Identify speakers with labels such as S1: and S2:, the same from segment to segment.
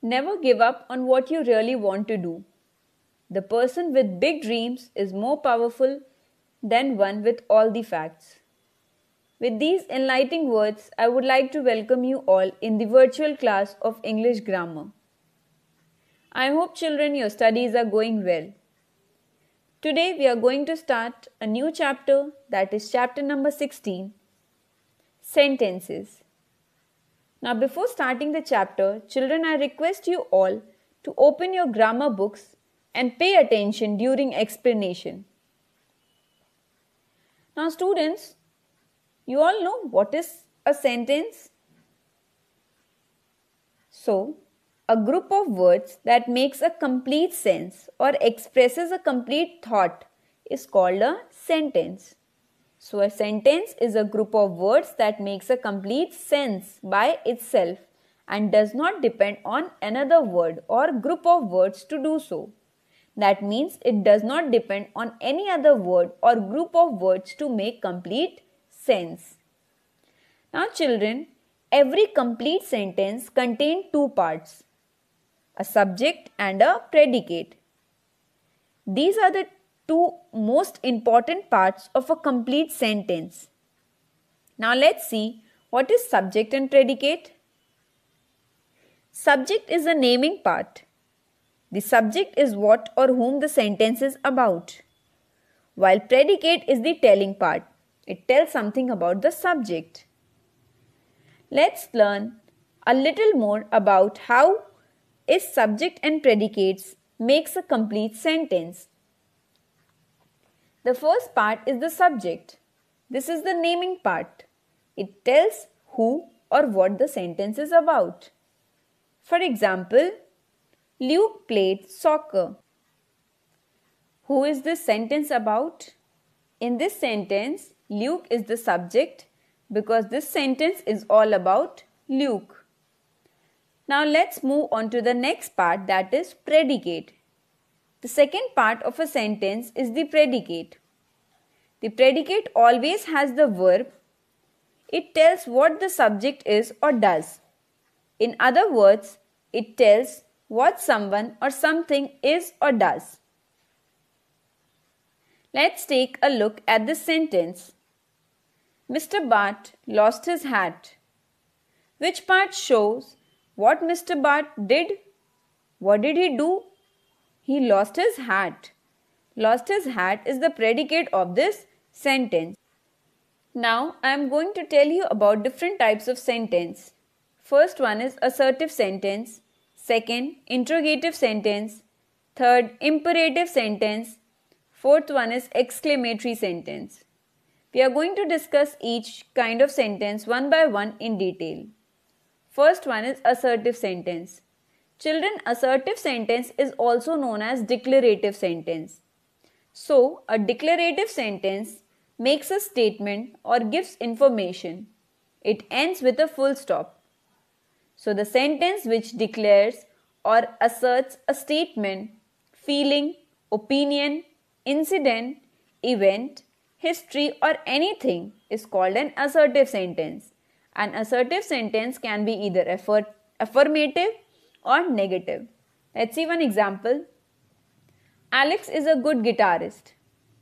S1: Never give up on what you really want to do. The person with big dreams is more powerful than one with all the facts. With these enlightening words, I would like to welcome you all in the virtual class of English grammar. I hope, children, your studies are going well. Today, we are going to start a new chapter that is chapter number 16 Sentences. Now, before starting the chapter, children, I request you all to open your grammar books and pay attention during explanation. Now, students, you all know what is a sentence? So, a group of words that makes a complete sense or expresses a complete thought is called a sentence. So, a sentence is a group of words that makes a complete sense by itself and does not depend on another word or group of words to do so. That means it does not depend on any other word or group of words to make complete sense. Now, children, every complete sentence contains two parts a subject and a predicate. These are the two most important parts of a complete sentence. Now let's see what is subject and predicate. Subject is the naming part. The subject is what or whom the sentence is about. While predicate is the telling part. It tells something about the subject. Let's learn a little more about how is subject and predicates makes a complete sentence. The first part is the subject. This is the naming part. It tells who or what the sentence is about. For example, Luke played soccer. Who is this sentence about? In this sentence, Luke is the subject because this sentence is all about Luke. Now let's move on to the next part that is predicate. The second part of a sentence is the predicate. The predicate always has the verb. It tells what the subject is or does. In other words, it tells what someone or something is or does. Let's take a look at this sentence. Mr. Bart lost his hat. Which part shows what Mr. Bart did? What did he do he lost his hat. Lost his hat is the predicate of this sentence. Now I am going to tell you about different types of sentence. First one is assertive sentence, second interrogative sentence, third imperative sentence, fourth one is exclamatory sentence. We are going to discuss each kind of sentence one by one in detail. First one is assertive sentence. Children, assertive sentence is also known as declarative sentence. So, a declarative sentence makes a statement or gives information. It ends with a full stop. So, the sentence which declares or asserts a statement, feeling, opinion, incident, event, history, or anything is called an assertive sentence. An assertive sentence can be either affirmative or negative. Let's see one example. Alex is a good guitarist.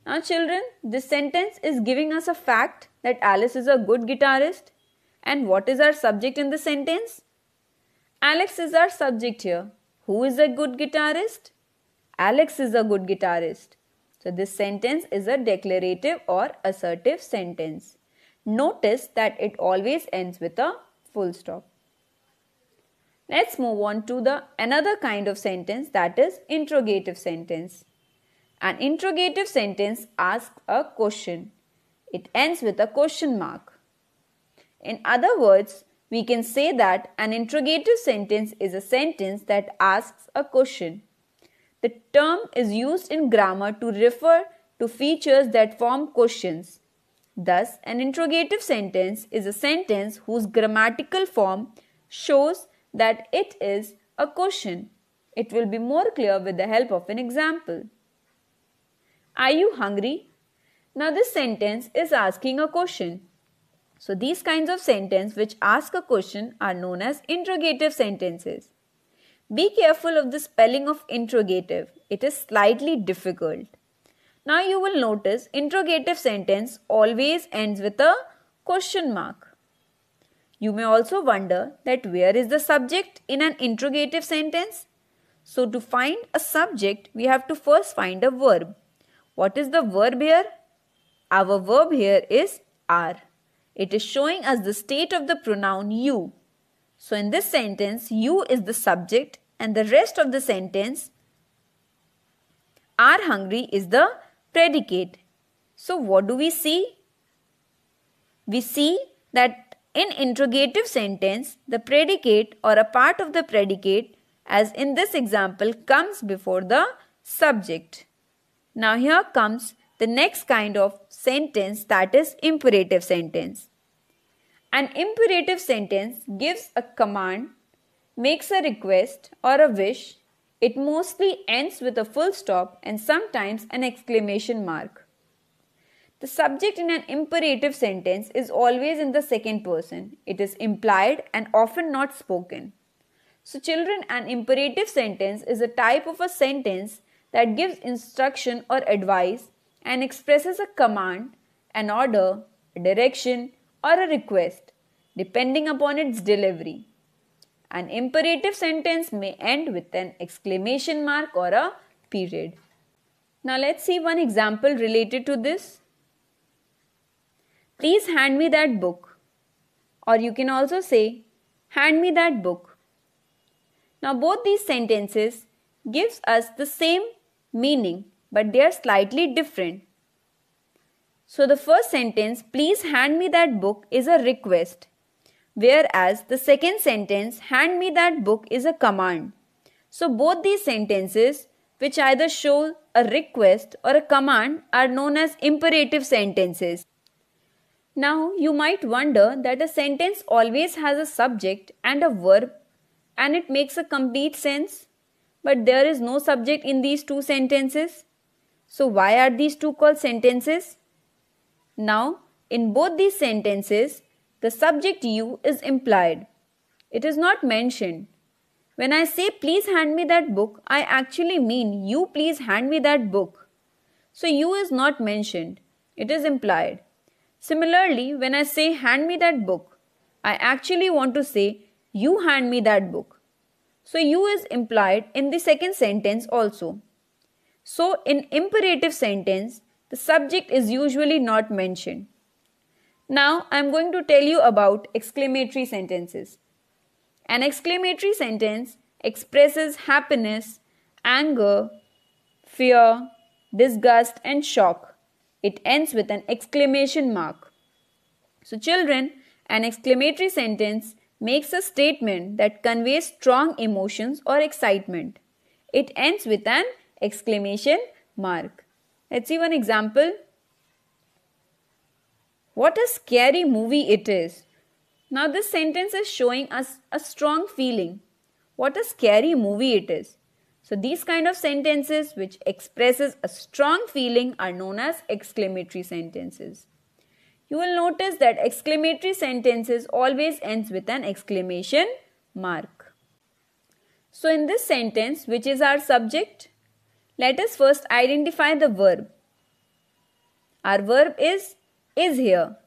S1: Now, children, this sentence is giving us a fact that Alice is a good guitarist. And what is our subject in the sentence? Alex is our subject here. Who is a good guitarist? Alex is a good guitarist. So, this sentence is a declarative or assertive sentence. Notice that it always ends with a full stop. Let's move on to the another kind of sentence that is interrogative sentence. An interrogative sentence asks a question. It ends with a question mark. In other words, we can say that an interrogative sentence is a sentence that asks a question. The term is used in grammar to refer to features that form questions. Thus, an interrogative sentence is a sentence whose grammatical form shows that it is a question. It will be more clear with the help of an example. Are you hungry? Now this sentence is asking a question. So these kinds of sentences which ask a question are known as interrogative sentences. Be careful of the spelling of interrogative. It is slightly difficult. Now you will notice interrogative sentence always ends with a question mark. You may also wonder that where is the subject in an interrogative sentence? So, to find a subject, we have to first find a verb. What is the verb here? Our verb here is are. It is showing us the state of the pronoun you. So, in this sentence, you is the subject, and the rest of the sentence, are hungry is the predicate. So, what do we see? We see that in interrogative sentence, the predicate or a part of the predicate, as in this example, comes before the subject. Now here comes the next kind of sentence that is imperative sentence. An imperative sentence gives a command, makes a request or a wish. It mostly ends with a full stop and sometimes an exclamation mark. The subject in an imperative sentence is always in the second person. It is implied and often not spoken. So, children, an imperative sentence is a type of a sentence that gives instruction or advice and expresses a command, an order, a direction, or a request, depending upon its delivery. An imperative sentence may end with an exclamation mark or a period. Now, let's see one example related to this. Please hand me that book. Or you can also say, Hand me that book. Now, both these sentences gives us the same meaning but they are slightly different. So, the first sentence, Please hand me that book, is a request, whereas the second sentence, Hand me that book, is a command. So, both these sentences, which either show a request or a command, are known as imperative sentences. Now you might wonder that a sentence always has a subject and a verb and it makes a complete sense, but there is no subject in these two sentences. So why are these two called sentences? Now in both these sentences, the subject you is implied. It is not mentioned. When I say please hand me that book, I actually mean you please hand me that book. So you is not mentioned. It is implied. Similarly, when I say hand me that book, I actually want to say you hand me that book. So you is implied in the second sentence also. So in imperative sentence, the subject is usually not mentioned. Now I am going to tell you about exclamatory sentences. An exclamatory sentence expresses happiness, anger, fear, disgust and shock. It ends with an exclamation mark. So, children, an exclamatory sentence makes a statement that conveys strong emotions or excitement. It ends with an exclamation mark. Let's see one example. What a scary movie it is. Now, this sentence is showing us a strong feeling. What a scary movie it is. So these kind of sentences which expresses a strong feeling are known as exclamatory sentences. You will notice that exclamatory sentences always ends with an exclamation mark. So in this sentence which is our subject, let us first identify the verb. Our verb is is here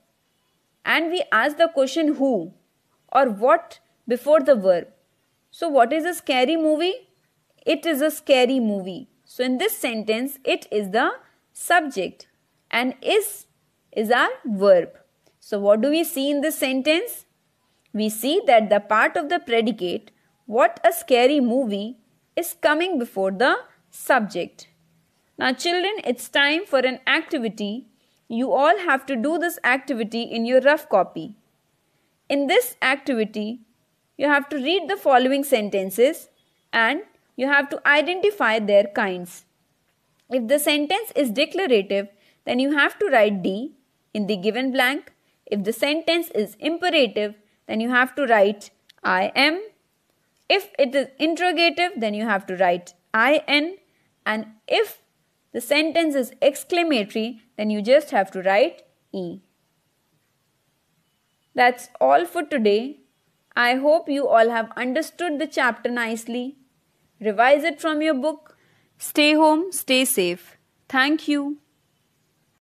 S1: and we ask the question who or what before the verb. So what is a scary movie? It is a scary movie. So in this sentence, it is the subject and is is our verb. So what do we see in this sentence? We see that the part of the predicate, what a scary movie, is coming before the subject. Now children, it's time for an activity. You all have to do this activity in your rough copy. In this activity, you have to read the following sentences and you have to identify their kinds. If the sentence is declarative, then you have to write D in the given blank. If the sentence is imperative, then you have to write I am. If it is interrogative, then you have to write I n. And if the sentence is exclamatory, then you just have to write E. That's all for today. I hope you all have understood the chapter nicely. Revise it from your book. Stay home, stay safe. Thank you.